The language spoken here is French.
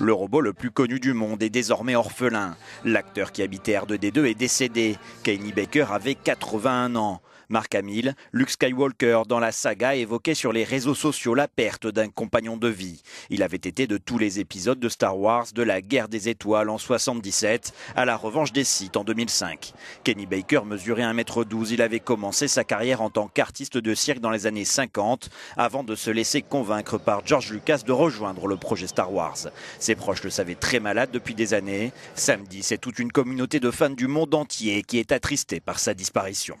Le robot le plus connu du monde est désormais orphelin. L'acteur qui habitait R2D2 est décédé. Kenny Baker avait 81 ans. Mark Hamill, Luke Skywalker dans la saga évoquait sur les réseaux sociaux la perte d'un compagnon de vie. Il avait été de tous les épisodes de Star Wars de la guerre des étoiles en 77 à la revanche des sites en 2005. Kenny Baker mesurait 1m12, il avait commencé sa carrière en tant qu'artiste de cirque dans les années 50 avant de se laisser convaincre par George Lucas de rejoindre le projet Star Wars. Ses proches le savaient très malade depuis des années. Samedi, c'est toute une communauté de fans du monde entier qui est attristée par sa disparition.